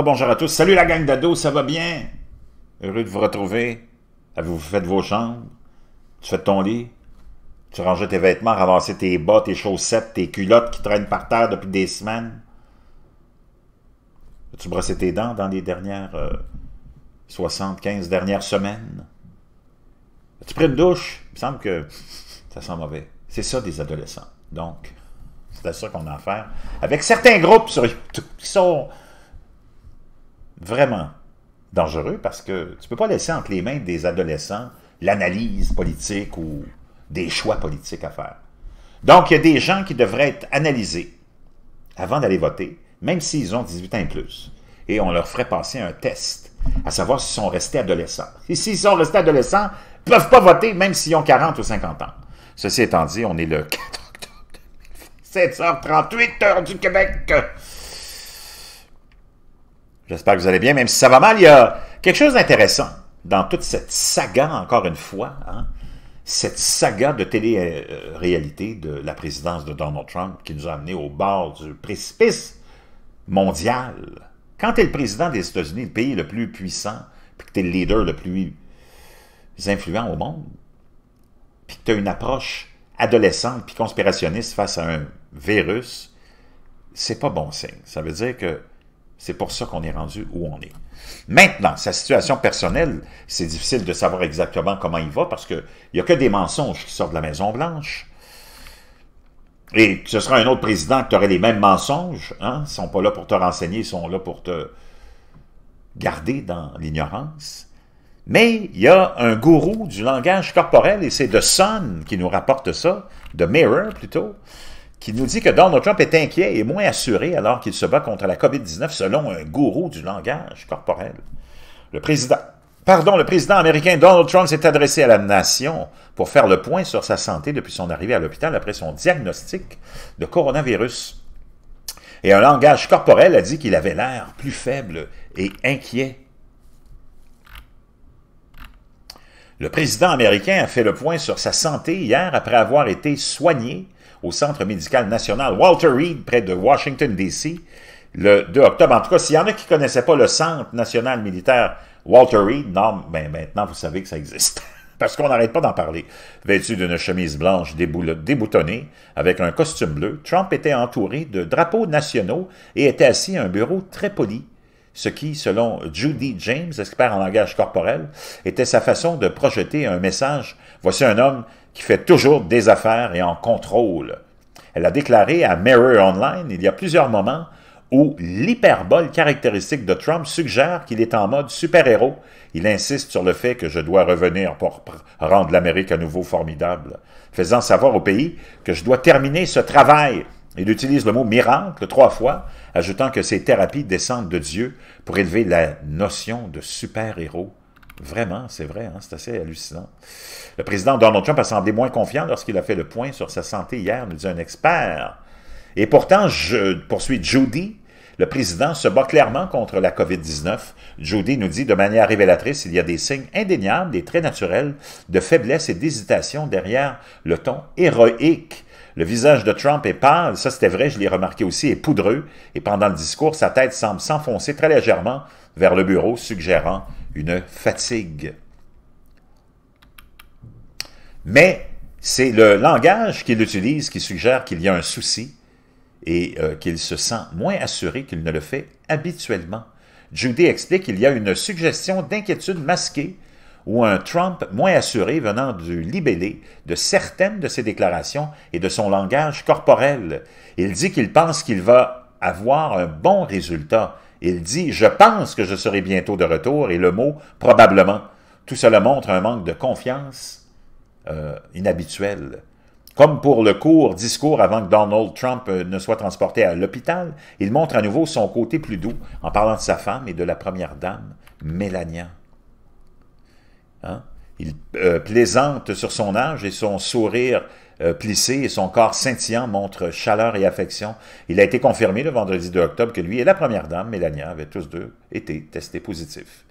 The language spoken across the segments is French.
bonjour à tous. Salut la gang d'ados, ça va bien? Heureux de vous retrouver. Avez-vous fait vos chambres? Tu fais ton lit? Tu ranges tes vêtements, ramassais tes bas, tes chaussettes, tes culottes qui traînent par terre depuis des semaines? As-tu brossé tes dents dans les dernières 75 euh, dernières semaines? As-tu pris une douche? Il me semble que ça sent mauvais. C'est ça des adolescents. Donc, c'est à ça qu'on a affaire. Avec certains groupes sur qui sont vraiment dangereux parce que tu ne peux pas laisser entre les mains des adolescents l'analyse politique ou des choix politiques à faire. Donc, il y a des gens qui devraient être analysés avant d'aller voter, même s'ils ont 18 ans et plus. Et on leur ferait passer un test, à savoir s'ils sont restés adolescents. Et s'ils sont restés adolescents, ils ne peuvent pas voter, même s'ils ont 40 ou 50 ans. Ceci étant dit, on est le 4 octobre 2017, 7h38 heures du Québec. J'espère que vous allez bien, même si ça va mal, il y a quelque chose d'intéressant dans toute cette saga, encore une fois, hein. cette saga de télé-réalité de la présidence de Donald Trump qui nous a amenés au bord du précipice mondial. Quand tu es le président des États-Unis, le pays le plus puissant, puis que tu es le leader le plus influent au monde, puis que tu as une approche adolescente puis conspirationniste face à un virus, c'est pas bon signe. Ça veut dire que c'est pour ça qu'on est rendu où on est. Maintenant, sa situation personnelle, c'est difficile de savoir exactement comment il va parce qu'il n'y a que des mensonges qui sortent de la Maison-Blanche. Et ce sera un autre président qui aurait les mêmes mensonges. Hein? Ils ne sont pas là pour te renseigner, ils sont là pour te garder dans l'ignorance. Mais il y a un gourou du langage corporel, et c'est de Sun qui nous rapporte ça, de Mirror plutôt, qui nous dit que Donald Trump est inquiet et moins assuré alors qu'il se bat contre la COVID-19 selon un gourou du langage corporel. Le président, pardon, le président américain Donald Trump s'est adressé à la nation pour faire le point sur sa santé depuis son arrivée à l'hôpital après son diagnostic de coronavirus. Et un langage corporel a dit qu'il avait l'air plus faible et inquiet. Le président américain a fait le point sur sa santé hier après avoir été soigné au Centre médical national Walter Reed, près de Washington, D.C., le 2 octobre. En tout cas, s'il y en a qui ne connaissaient pas le Centre national militaire Walter Reed, non, mais ben, maintenant, vous savez que ça existe. Parce qu'on n'arrête pas d'en parler. Vêtu d'une chemise blanche déboutonnée, avec un costume bleu, Trump était entouré de drapeaux nationaux et était assis à un bureau très poli ce qui, selon Judy James, expert en langage corporel, était sa façon de projeter un message « Voici un homme qui fait toujours des affaires et en contrôle ». Elle a déclaré à Mirror Online, il y a plusieurs moments, où l'hyperbole caractéristique de Trump suggère qu'il est en mode super-héros. Il insiste sur le fait que je dois revenir pour rendre l'Amérique à nouveau formidable, faisant savoir au pays que je dois terminer ce travail il utilise le mot miracle trois fois, ajoutant que ces thérapies descendent de Dieu pour élever la notion de super-héros. Vraiment, c'est vrai, hein, c'est assez hallucinant. Le président Donald Trump a semblé moins confiant lorsqu'il a fait le point sur sa santé hier, nous dit un expert. Et pourtant, je poursuis Judy, le président se bat clairement contre la COVID-19. Judy nous dit de manière révélatrice, il y a des signes indéniables, des traits naturels de faiblesse et d'hésitation derrière le ton héroïque le visage de Trump est pâle, ça c'était vrai, je l'ai remarqué aussi, est poudreux, et pendant le discours, sa tête semble s'enfoncer très légèrement vers le bureau, suggérant une fatigue. Mais c'est le langage qu'il utilise qui suggère qu'il y a un souci et euh, qu'il se sent moins assuré qu'il ne le fait habituellement. Judy explique qu'il y a une suggestion d'inquiétude masquée ou un Trump moins assuré venant du libellé de certaines de ses déclarations et de son langage corporel. Il dit qu'il pense qu'il va avoir un bon résultat. Il dit « Je pense que je serai bientôt de retour » et le mot « probablement ». Tout cela montre un manque de confiance euh, inhabituel. Comme pour le court discours avant que Donald Trump euh, ne soit transporté à l'hôpital, il montre à nouveau son côté plus doux en parlant de sa femme et de la première dame, Mélania. Hein? Il euh, plaisante sur son âge et son sourire euh, plissé et son corps scintillant montrent chaleur et affection. Il a été confirmé le vendredi 2 octobre que lui et la première dame, Mélania, avaient tous deux été testés positifs.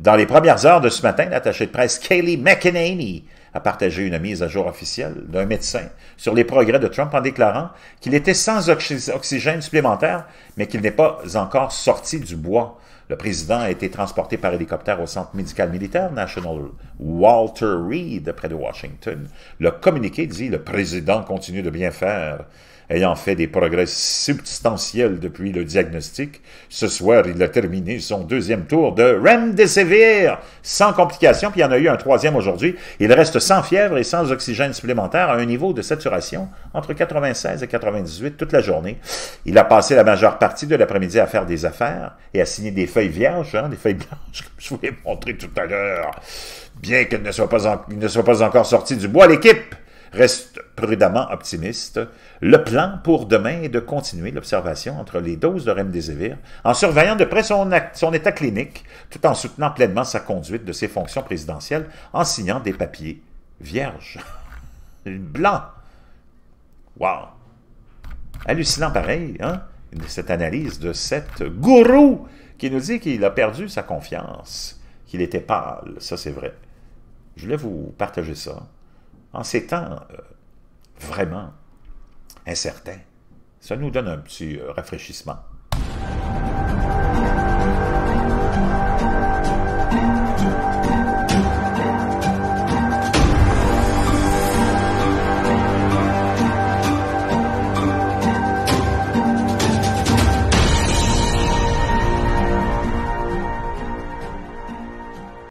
Dans les premières heures de ce matin, l'attaché de presse Kaylee McEnany a partagé une mise à jour officielle d'un médecin sur les progrès de Trump en déclarant qu'il était sans oxygène supplémentaire, mais qu'il n'est pas encore sorti du bois. Le président a été transporté par hélicoptère au centre médical militaire National Walter Reed près de Washington. Le communiqué dit le président continue de bien faire ayant fait des progrès substantiels depuis le diagnostic, ce soir, il a terminé son deuxième tour de Remdesivir sans complications, puis il y en a eu un troisième aujourd'hui. Il reste sans fièvre et sans oxygène supplémentaire à un niveau de saturation entre 96 et 98 toute la journée. Il a passé la majeure partie de l'après-midi à faire des affaires et à signer des feuilles vierges, hein, des feuilles blanches, comme je vous l'ai montré tout à l'heure. Bien qu'il ne soit pas, ne soit pas encore sorti du bois, l'équipe reste prudemment optimiste. Le plan pour demain est de continuer l'observation entre les doses de remdesivir en surveillant de près son, état clinique tout en soutenant pleinement sa conduite de ses fonctions présidentielles en signant des papiers vierges. Blanc. Wow. Hallucinant pareil, hein? cette analyse de cet gourou qui nous dit qu'il a perdu sa confiance, qu'il était pâle, ça c'est vrai. Je voulais vous partager ça en ces temps euh, vraiment incertains, ça nous donne un petit euh, rafraîchissement.